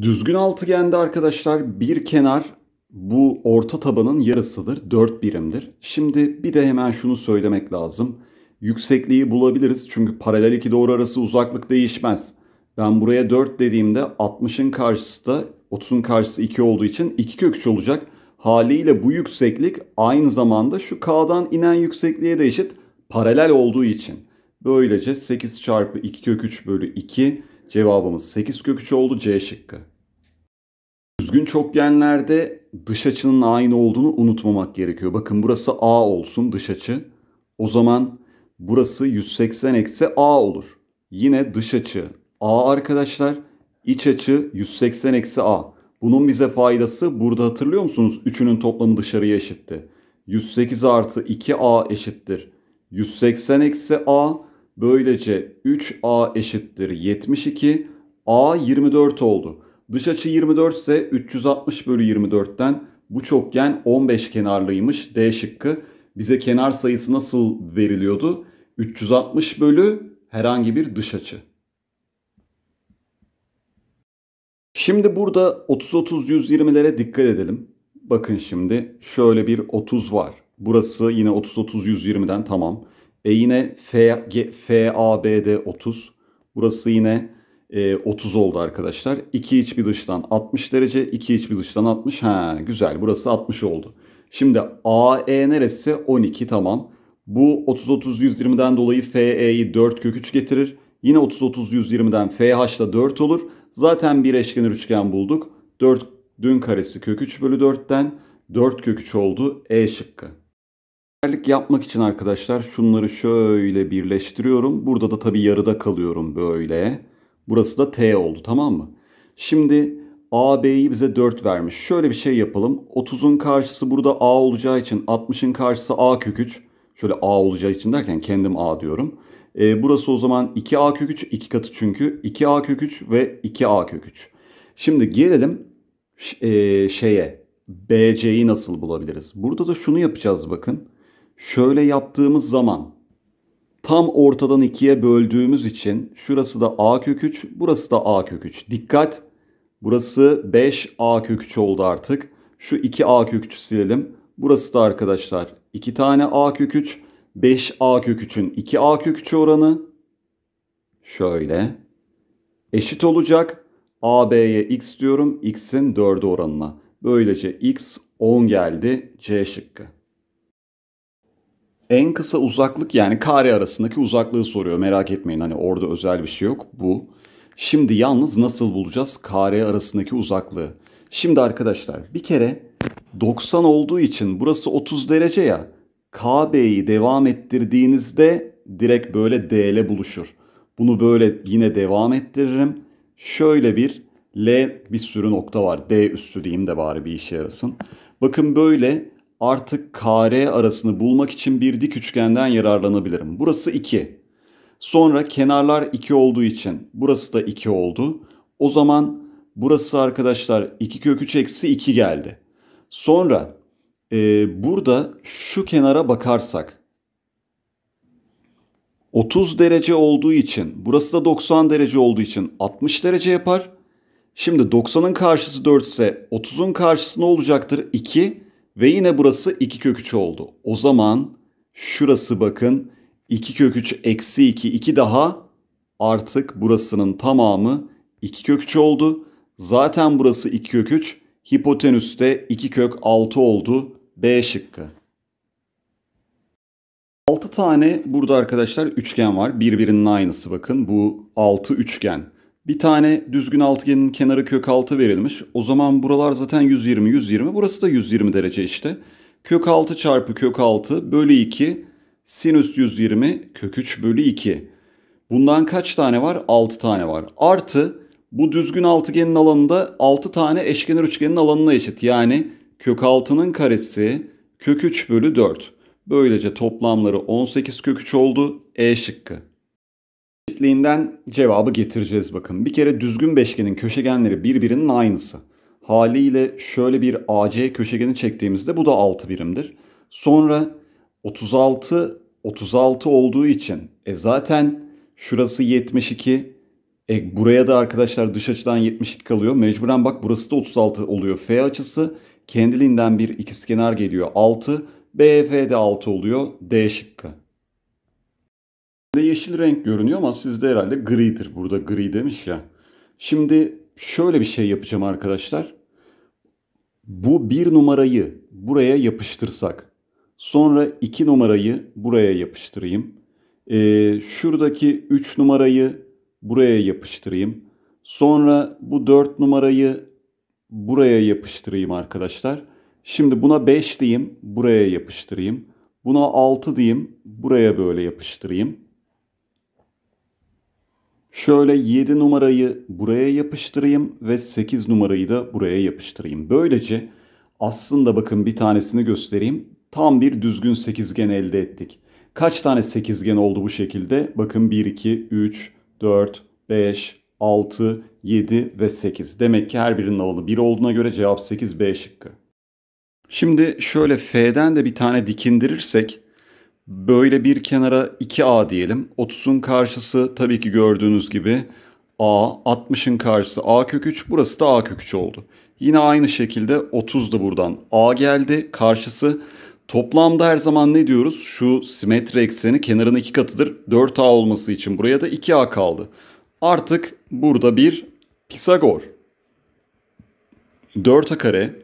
Düzgün altıgende arkadaşlar bir kenar bu orta tabanın yarısıdır. 4 birimdir. Şimdi bir de hemen şunu söylemek lazım. Yüksekliği bulabiliriz çünkü paralel iki doğru arası uzaklık değişmez. Ben buraya 4 dediğimde 60'ın karşısı da 30'un karşısı 2 olduğu için 2 kök 3 olacak. Haliyle bu yükseklik aynı zamanda şu K'dan inen yüksekliğe de eşit paralel olduğu için. Böylece 8 çarpı 2 kök 3 bölü 2 Cevabımız 8 kök 3 oldu C şıkkı. Düzgün çokgenlerde dış açının aynı olduğunu unutmamak gerekiyor. Bakın burası A olsun dış açı. O zaman burası 180 eksi A olur. Yine dış açı A arkadaşlar. İç açı 180 eksi A. Bunun bize faydası burada hatırlıyor musunuz? Üçünün toplamı dışarıya eşitti. 108 artı 2A eşittir. 180 eksi A Böylece 3A eşittir 72. A 24 oldu. Dış açı 24 ise 360 bölü 24'ten bu çokgen 15 kenarlıymış. D şıkkı. Bize kenar sayısı nasıl veriliyordu? 360 bölü herhangi bir dış açı. Şimdi burada 30-30-120'lere dikkat edelim. Bakın şimdi şöyle bir 30 var. Burası yine 30-30-120'den tamam. E yine F, FABD 30. Burası yine e, 30 oldu arkadaşlar. 2 iç bir dıştan 60 derece. 2 iç bir dıştan 60. Ha güzel burası 60 oldu. Şimdi AE neresi? 12 tamam. Bu 30-30-120'den dolayı FE'yi 4 kök 3 getirir. Yine 30-30-120'den da 4 olur. Zaten bir eşkenar üçgen bulduk. 4 dün karesi kök 3 bölü 4'ten 4 kök 3 oldu E şıkkı. Rehberlik yapmak için arkadaşlar şunları şöyle birleştiriyorum. Burada da tabii yarıda kalıyorum böyle. Burası da T oldu tamam mı? Şimdi AB'yi bize 4 vermiş. Şöyle bir şey yapalım. 30'un karşısı burada A olacağı için 60'ın karşısı A kök 3. Şöyle A olacağı için derken kendim A diyorum. E, burası o zaman 2A kök 3 2 katı çünkü 2A kök 3 ve 2A kök 3. Şimdi gelelim e, şeye BC'yi nasıl bulabiliriz? Burada da şunu yapacağız bakın. Şöyle yaptığımız zaman tam ortadan ikiye böldüğümüz için şurası da a kök 3, burası da a kök 3. Dikkat! Burası 5a kök 3 oldu artık. Şu 2a kök 3'ü silelim. Burası da arkadaşlar 2 tane a kök 3. 5a kök 3'ün 2a kök 3 oranı şöyle eşit olacak. AB'ye x diyorum x'in 4'ü oranına. Böylece x 10 geldi C şıkkı. En kısa uzaklık yani kare arasındaki uzaklığı soruyor. Merak etmeyin hani orada özel bir şey yok. Bu. Şimdi yalnız nasıl bulacağız kare arasındaki uzaklığı? Şimdi arkadaşlar bir kere 90 olduğu için burası 30 derece ya. KB'yi devam ettirdiğinizde direkt böyle D ile buluşur. Bunu böyle yine devam ettiririm. Şöyle bir L bir sürü nokta var. D üssü diyeyim de bari bir işe yarasın. Bakın böyle artık kare arasını bulmak için bir dik üçgenden yararlanabilirim. Burası 2. Sonra kenarlar 2 olduğu için burası da 2 oldu. O zaman burası arkadaşlar 2 kök 3 eksi 2 geldi. Sonra e, burada şu kenara bakarsak 30 derece olduğu için burası da 90 derece olduğu için 60 derece yapar. Şimdi 90'ın karşısı 4 ise 30'un karşısı ne olacaktır? 2. Ve yine burası 2 kök 3 oldu. O zaman şurası bakın 2 kök 3 eksi 2 2 daha artık burasının tamamı 2 kök 3 oldu. Zaten burası 2 kök 3 hipotenüste 2 kök 6 oldu B şıkkı. 6 tane burada arkadaşlar üçgen var. Birbirinin aynısı bakın. Bu 6 üçgen. Bir tane düzgün altıgenin kenarı kök 6 verilmiş. O zaman buralar zaten 120, 120. Burası da 120 derece işte. Kök 6 çarpı kök 6 bölü 2 sinüs 120 kök 3 bölü 2. Bundan kaç tane var? 6 tane var. Artı bu düzgün altıgenin alanında 6 tane eşkenar üçgenin alanına eşit. Yani kök 6'nın karesi kök 3 bölü 4. Böylece toplamları 18 kök 3 oldu. E şıkkı. Eşitliğinden cevabı getireceğiz bakın. Bir kere düzgün beşgenin köşegenleri birbirinin aynısı. Haliyle şöyle bir AC köşegeni çektiğimizde bu da 6 birimdir. Sonra 36 36 olduğu için e zaten şurası 72 e buraya da arkadaşlar dış açıdan 72 kalıyor. Mecburen bak burası da 36 oluyor. F açısı kendiliğinden bir ikizkenar geliyor 6. BF de 6 oluyor. D şıkkı yeşil renk görünüyor ama sizde herhalde gridir. Burada gri demiş ya. Şimdi şöyle bir şey yapacağım arkadaşlar. Bu bir numarayı buraya yapıştırsak. Sonra iki numarayı buraya yapıştırayım. Ee, şuradaki üç numarayı buraya yapıştırayım. Sonra bu dört numarayı buraya yapıştırayım arkadaşlar. Şimdi buna beş diyeyim buraya yapıştırayım. Buna altı diyeyim buraya böyle yapıştırayım. Şöyle 7 numarayı buraya yapıştırayım ve 8 numarayı da buraya yapıştırayım. Böylece aslında bakın bir tanesini göstereyim. Tam bir düzgün sekizgen elde ettik. Kaç tane sekizgen oldu bu şekilde? Bakın 1, 2, 3, 4, 5, 6, 7 ve 8. Demek ki her birinin alanı 1 olduğuna göre cevap 8 B şıkkı. Şimdi şöyle F'den de bir tane dikindirirsek Böyle bir kenara 2A diyelim. 30'un karşısı tabii ki gördüğünüz gibi A, 60'ın karşısı A kök 3, burası da A kök 3 oldu. Yine aynı şekilde 30 da buradan A geldi karşısı. Toplamda her zaman ne diyoruz? Şu simetri ekseni kenarın iki katıdır. 4A olması için buraya da 2A kaldı. Artık burada bir Pisagor. 4A kare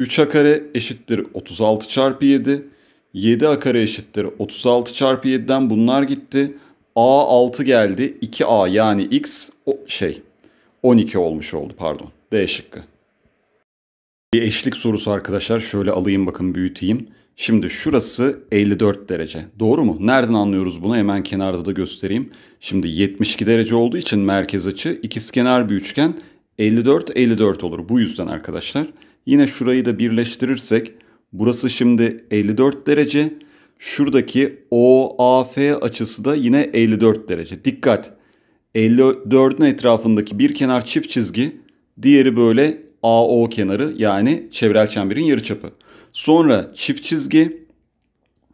3A kare eşittir 36 çarpı 7. 7a kare eşittir 36 çarpı 7'den bunlar gitti. A 6 geldi. 2a yani x o şey 12 olmuş oldu pardon. D şıkkı. Bir eşlik sorusu arkadaşlar. Şöyle alayım bakın büyüteyim. Şimdi şurası 54 derece. Doğru mu? Nereden anlıyoruz bunu? Hemen kenarda da göstereyim. Şimdi 72 derece olduğu için merkez açı ikizkenar bir üçgen 54 54 olur. Bu yüzden arkadaşlar. Yine şurayı da birleştirirsek Burası şimdi 54 derece. Şuradaki OAF açısı da yine 54 derece. Dikkat! 54'ün etrafındaki bir kenar çift çizgi, diğeri böyle AO kenarı yani çevrel çemberin yarıçapı. Sonra çift çizgi,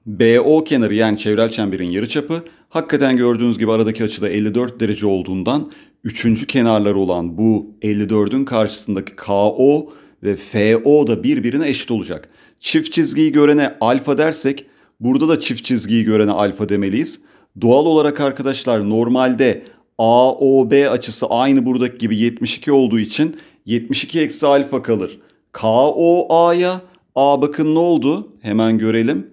BO kenarı yani çevrel çemberin yarıçapı hakikaten gördüğünüz gibi aradaki açıda 54 derece olduğundan üçüncü kenarları olan bu 54'ün karşısındaki KO ve FO da birbirine eşit olacak. Çift çizgiyi görene alfa dersek burada da çift çizgiyi görene alfa demeliyiz. Doğal olarak arkadaşlar normalde AOB açısı aynı buradaki gibi 72 olduğu için 72 eksi alfa kalır. KOA'ya A bakın ne oldu? Hemen görelim.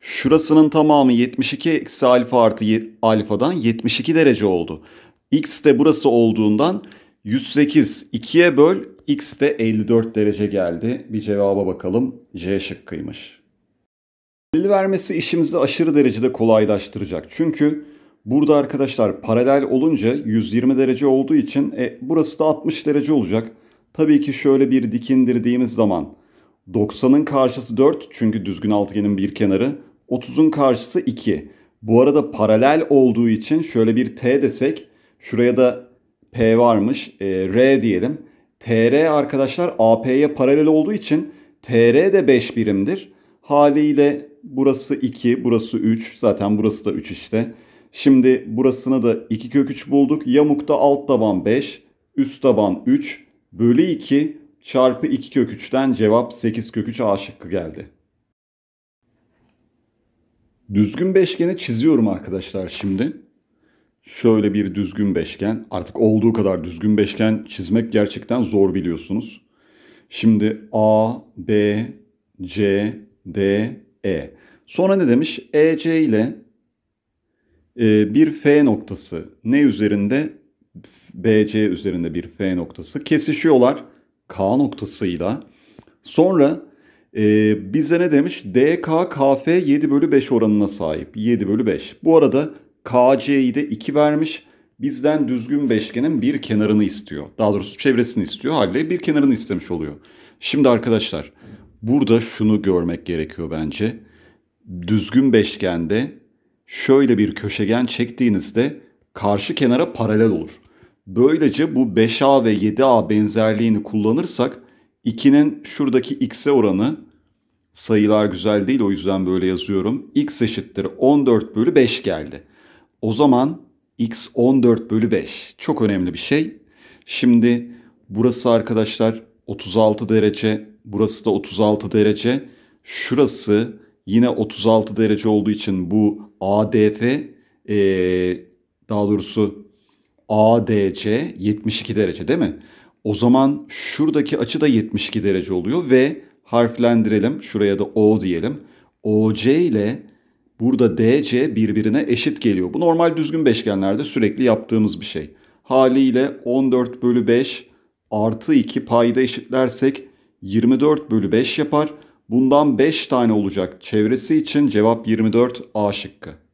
Şurasının tamamı 72 eksi alfa artı alfadan 72 derece oldu. X de burası olduğundan 108 2'ye böl x de 54 derece geldi. Bir cevaba bakalım. C şıkkıymış. Delil vermesi işimizi aşırı derecede kolaylaştıracak. Çünkü burada arkadaşlar paralel olunca 120 derece olduğu için e, burası da 60 derece olacak. Tabii ki şöyle bir dik indirdiğimiz zaman 90'ın karşısı 4 çünkü düzgün altıgenin bir kenarı. 30'un karşısı 2. Bu arada paralel olduğu için şöyle bir t desek şuraya da P varmış. E, R diyelim. TR arkadaşlar AP'ye paralel olduğu için TR de 5 birimdir. Haliyle burası 2, burası 3. Zaten burası da 3 işte. Şimdi burasına da 2 kök 3 bulduk. Yamukta alt taban 5, üst taban 3, bölü 2 çarpı 2 kök 3'ten cevap 8 kök 3 A şıkkı geldi. Düzgün beşgeni çiziyorum arkadaşlar şimdi şöyle bir düzgün beşgen, artık olduğu kadar düzgün beşgen çizmek gerçekten zor biliyorsunuz. Şimdi A, B, C, D, E. Sonra ne demiş? EC ile e, bir F noktası ne üzerinde? BC üzerinde bir F noktası kesişiyorlar K noktasıyla. Sonra e, bize ne demiş? DK KF 7 bölü 5 oranına sahip. 7 bölü 5. Bu arada KC'yi de 2 vermiş. Bizden düzgün beşgenin bir kenarını istiyor. Daha doğrusu çevresini istiyor. Haliyle bir kenarını istemiş oluyor. Şimdi arkadaşlar burada şunu görmek gerekiyor bence. Düzgün beşgende şöyle bir köşegen çektiğinizde karşı kenara paralel olur. Böylece bu 5A ve 7A benzerliğini kullanırsak 2'nin şuradaki x'e oranı sayılar güzel değil o yüzden böyle yazıyorum. x eşittir 14 bölü 5 geldi. O zaman x 14 bölü 5 çok önemli bir şey. Şimdi burası arkadaşlar 36 derece, burası da 36 derece. Şurası yine 36 derece olduğu için bu ADF e, daha doğrusu ADC 72 derece değil mi? O zaman şuradaki açı da 72 derece oluyor ve harflendirelim. Şuraya da O diyelim. OC ile Burada DC birbirine eşit geliyor. Bu normal düzgün beşgenlerde sürekli yaptığımız bir şey. Haliyle 14 bölü 5 artı 2 payda eşitlersek 24 bölü 5 yapar. Bundan 5 tane olacak. Çevresi için cevap 24 A şıkkı.